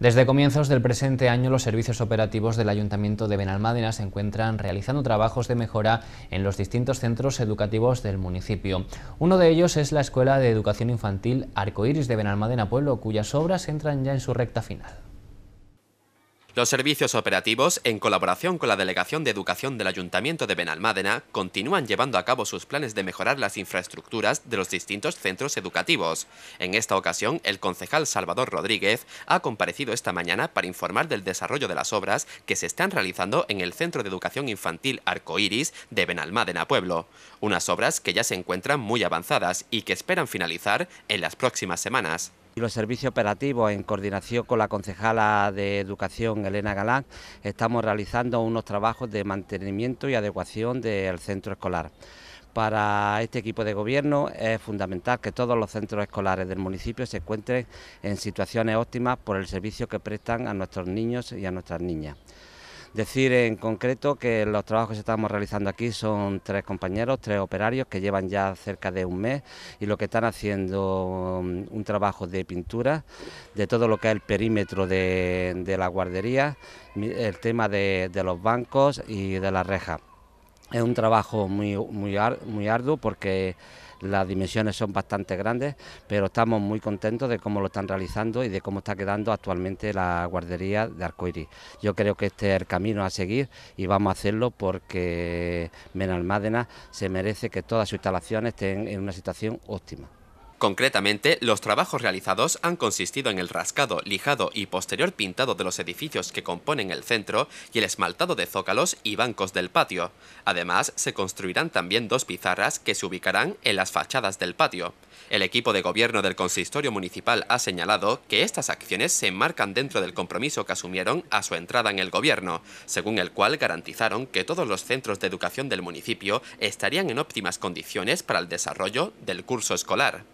Desde comienzos del presente año, los servicios operativos del Ayuntamiento de Benalmádena se encuentran realizando trabajos de mejora en los distintos centros educativos del municipio. Uno de ellos es la Escuela de Educación Infantil Arcoiris de Benalmádena Pueblo, cuyas obras entran ya en su recta final. Los servicios operativos, en colaboración con la Delegación de Educación del Ayuntamiento de Benalmádena, continúan llevando a cabo sus planes de mejorar las infraestructuras de los distintos centros educativos. En esta ocasión, el concejal Salvador Rodríguez ha comparecido esta mañana para informar del desarrollo de las obras que se están realizando en el Centro de Educación Infantil Arcoiris de Benalmádena Pueblo. Unas obras que ya se encuentran muy avanzadas y que esperan finalizar en las próximas semanas y los servicios operativos, en coordinación con la concejala de Educación, Elena Galán, estamos realizando unos trabajos de mantenimiento y adecuación del centro escolar. Para este equipo de gobierno es fundamental que todos los centros escolares del municipio se encuentren en situaciones óptimas por el servicio que prestan a nuestros niños y a nuestras niñas. Decir en concreto que los trabajos que estamos realizando aquí son tres compañeros, tres operarios que llevan ya cerca de un mes y lo que están haciendo mm, un trabajo de pintura de todo lo que es el perímetro de, la guardería, el tema de, los bancos y de la reja. Es un trabajo muy, muy, arduo porque las dimensiones son bastante grandes, pero estamos muy contentos de cómo lo están realizando y de cómo está quedando actualmente la guardería de Arcoiris. Yo creo que este es el camino a seguir y vamos a hacerlo porque Menalmádena se merece que todas sus instalaciones estén en una situación óptima. Concretamente, los trabajos realizados han consistido en el rascado, lijado y posterior pintado de los edificios que componen el centro y el esmaltado de zócalos y bancos del patio. Además, se construirán también dos pizarras que se ubicarán en las fachadas del patio. El equipo de gobierno del consistorio municipal ha señalado que estas acciones se enmarcan dentro del compromiso que asumieron a su entrada en el gobierno, según el cual garantizaron que todos los centros de educación del municipio estarían en óptimas condiciones para el desarrollo del curso escolar.